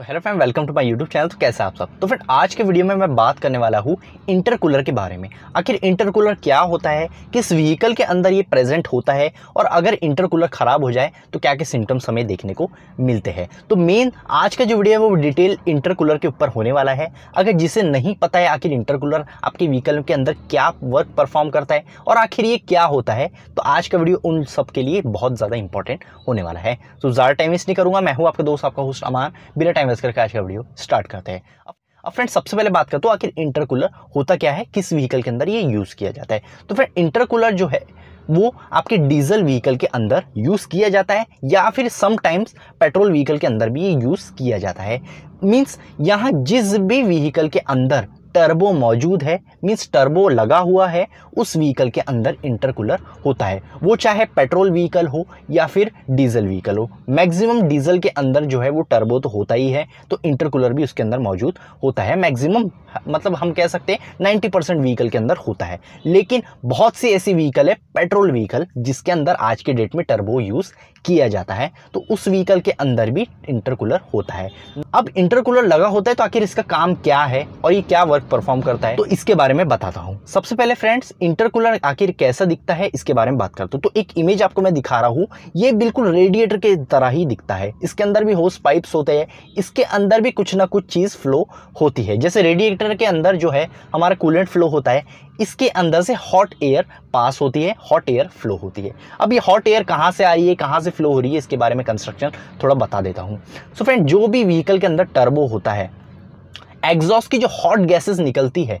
तो hello friend welcome to my YouTube channel तो कैसे आप सब तो फ्रेंड आज के वीडियो में मैं बात करने वाला हूँ इंटरकूलर के बारे में आखिर इंटरकूलर क्या होता है किस व्हीकल के अंदर ये प्रेजेंट होता है और अगर इंटरकूलर ख़राब हो जाए तो क्या क्या सिम्टम्स हमें देखने को मिलते हैं तो मेन आज का जो वीडियो है वो डिटेल इंटरकूलर के ऊपर होने वाला है अगर जिसे नहीं पता है आखिर इंटरकूलर आपके व्हीकल के अंदर क्या वर्क परफॉर्म करता है और आखिर ये क्या होता है तो आज का वीडियो उन सब के लिए बहुत ज़्यादा इंपॉर्टेंट होने वाला है तो ज़्यादा टाइम इस नहीं करूँगा मैं हूँ आपका दोस्त आपका होस्ट अमान बिना टाइम एमएसकर का आज का वीडियो स्टार्ट करते हैं अब फ्रेंड सबसे पहले बात करते हो आखिर इंटरकूलर होता क्या है किस व्हीकल के अंदर ये यूज़ किया जाता है तो फ्रेंड इंटरकूलर जो है वो आपके डीजल व्हीकल के अंदर यूज़ किया जाता है या फिर समटाइम्स पेट्रोल व्हीकल के अंदर भी ये यूज़ किया जाता है मीन्स यहाँ जिस भी व्हीकल के अंदर टर्बो मौजूद है मीन्स टर्बो लगा हुआ है उस व्हीकल के अंदर इंटरकूलर होता है वो चाहे पेट्रोल व्हीकल हो या फिर डीजल व्हीकल हो मैक्सिमम डीजल के अंदर जो है वो टर्बो तो होता ही है तो इंटरकूलर भी उसके अंदर मौजूद होता है मैक्सिमम मतलब हम कह सकते हैं 90 परसेंट व्हीकल के अंदर होता है लेकिन बहुत सी ऐसी व्हीकल है पेट्रोल व्हीकल जिसके अंदर आज के डेट में टर्बो यूज़ किया जाता है तो उस व्हीकल के अंदर भी इंटरकूलर होता है अब इंटरकूलर लगा होता है तो आखिर इसका काम क्या है और ये क्या वर्क परफॉर्म करता है तो इसके बारे में बताता हूँ सबसे पहले फ्रेंड्स इंटरकूलर आखिर कैसा दिखता है इसके बारे में बात करता हूँ तो एक इमेज आपको मैं दिखा रहा हूँ ये बिल्कुल रेडिएटर के तरह ही दिखता है इसके अंदर भी होस पाइप्स होते हैं इसके अंदर भी कुछ ना कुछ चीज़ फ्लो होती है जैसे रेडिएटर रेफ्रिजरेटर के अंदर जो है हमारा कूलेंट फ्लो होता है इसके अंदर से हॉट एयर पास होती है हॉट एयर फ्लो होती है अब ये हॉट एयर कहाँ से आ रही है कहाँ से फ्लो हो रही है इसके बारे में कंस्ट्रक्शन थोड़ा बता देता हूँ सो फ्रेंड जो भी व्हीकल के अंदर टर्बो होता है एग्जॉस्ट की जो हॉट गैसेस निकलती है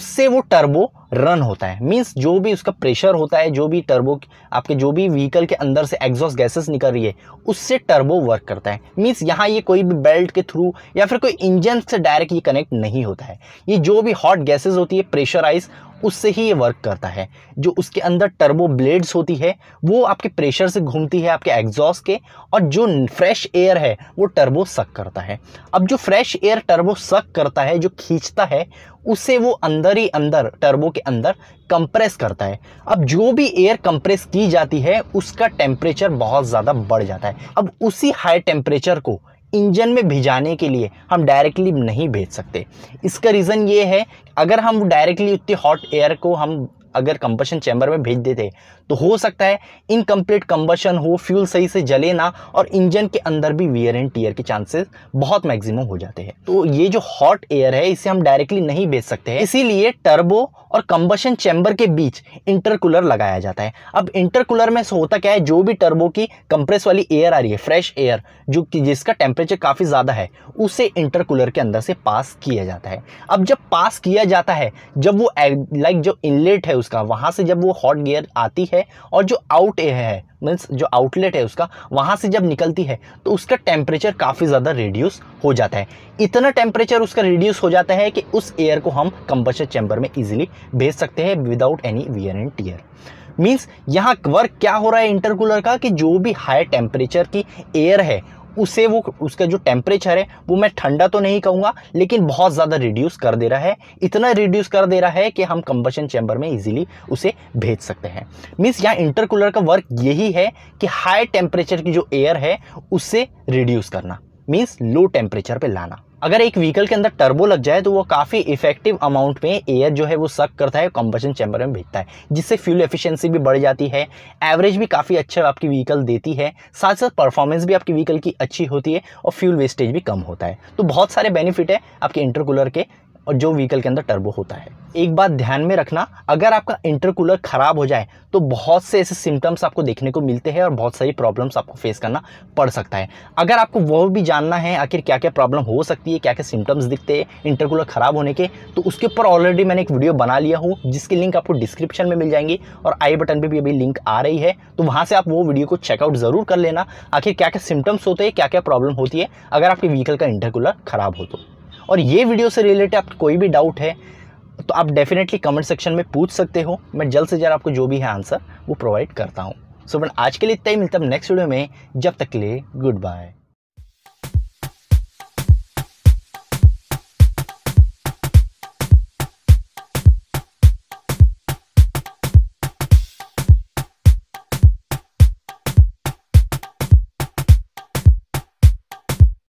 उससे वो टर्बो रन होता है मीन्स जो भी उसका प्रेशर होता है जो भी टर्बो आपके जो भी व्हीकल के अंदर से एग्जॉस्ट गैसेस निकल रही है उससे टर्बो वर्क करता है मीन्स यहाँ ये कोई भी बेल्ट के थ्रू या फिर कोई इंजन से डायरेक्ट ये कनेक्ट नहीं होता है ये जो भी हॉट गैसेज होती है प्रेशराइज उससे ही ये वर्क करता है जो उसके अंदर टर्बो ब्लेड्स होती है वो आपके प्रेशर से घूमती है आपके एग्जॉस्ट के और जो फ्रेश एयर है वो टर्बो सक करता है अब जो फ्रेश एयर टर्बो सक करता है जो खींचता है उसे वो अंदर ही अंदर टर्बो के अंदर कंप्रेस करता है अब जो भी एयर कंप्रेस की जाती है उसका टेम्परेचर बहुत ज़्यादा बढ़ जाता है अब उसी हाई टेम्परेचर को इंजन में भिजाने के लिए हम डायरेक्टली नहीं भेज सकते इसका रीज़न ये है अगर हम डायरेक्टली उतनी हॉट एयर को हम अगर कंबशन चैम्बर में भेज देते तो हो सकता है इनकम्प्लीट कंबशन हो फ्यूल सही से जले ना और इंजन के अंदर भी वियर एंड टीयर के चांसेस बहुत मैक्सिमम हो जाते हैं तो ये जो हॉट एयर है इसे हम डायरेक्टली नहीं भेज सकते हैं इसीलिए टर्बो और कंबशन चैम्बर के बीच इंटरकूलर लगाया जाता है अब इंटरकूलर में होता क्या है जो भी टर्बो की कंप्रेस वाली एयर आ रही है फ्रेश एयर जो कि जिसका टेम्परेचर काफ़ी ज़्यादा है उसे इंटरकूलर के अंदर से पास किया जाता है अब जब पास किया जाता है जब वो लाइक जो इनलेट है उसका वहाँ से जब वो हॉट गेयर आती है और जो आउट एयर है मीन्स जो आउटलेट है उसका वहाँ से जब निकलती है तो उसका टेम्परेचर काफ़ी ज़्यादा रिड्यूस हो जाता है इतना टेम्परेचर उसका रिड्यूस हो जाता है कि उस एयर को हम कंबशन चैम्बर में ईजिली भेज सकते हैं without any wear and tear means यहाँ वर्क क्या हो रहा है इंटरकूलर का कि जो भी हाई टेम्परेचर की एयर है उसे वो उसका जो टेम्परेचर है वो मैं ठंडा तो नहीं कहूँगा लेकिन बहुत ज़्यादा रिड्यूस कर दे रहा है इतना रिड्यूस कर दे रहा है कि हम कंबशन चैम्बर में इजीली उसे भेज सकते हैं मीन्स यहाँ इंटरकूलर का वर्क यही है कि हाई टेम्परेचर की जो एयर है उसे रिड्यूस करना मीन्स लो टेम्परेचर पर लाना अगर एक व्हीकल के अंदर टर्बो लग जाए तो वो काफ़ी इफेक्टिव अमाउंट में एयर जो है वो सक करता है कंबशन चैम्बर में भेजता है जिससे फ्यूल एफिशिएंसी भी बढ़ जाती है एवरेज भी काफ़ी अच्छा आपकी व्हीकल देती है साथ साथ परफॉर्मेंस भी आपकी व्हीकल की अच्छी होती है और फ्यूल वेस्टेज भी कम होता है तो बहुत सारे बेनिफिट है आपके इंटरकूलर के और जो व्हीकल के अंदर टर्बो होता है एक बात ध्यान में रखना अगर आपका इंटरकूलर ख़राब हो जाए तो बहुत से ऐसे सिम्टम्स आपको देखने को मिलते हैं और बहुत सारी प्रॉब्लम्स आपको फेस करना पड़ सकता है अगर आपको वो भी जानना है आखिर क्या क्या प्रॉब्लम हो सकती है क्या क्या सिम्टम्स दिखते हैं इंटरकूलर ख़राब होने के तो उसके ऊपर ऑलरेडी मैंने एक वीडियो बना लिया हूँ जिसकी लिंक आपको डिस्क्रिप्शन में मिल जाएंगी और आई बटन पर भी अभी लिंक आ रही है तो वहाँ से आप वो वीडियो को चेकआउट ज़रूर कर लेना आखिर क्या क्या सिम्टम्स होते हैं क्या क्या प्रॉब्लम होती है अगर आपके व्हीकल का इंटरकूलर ख़राब हो तो और ये वीडियो से रिलेटेड आप कोई भी डाउट है तो आप डेफिनेटली कमेंट सेक्शन में पूछ सकते हो मैं जल्द से जल्द आपको जो भी है आंसर वो प्रोवाइड करता हूँ सो so, बट आज के लिए इतना ही मिलता है नेक्स्ट वीडियो में जब तक के लिए गुड बाय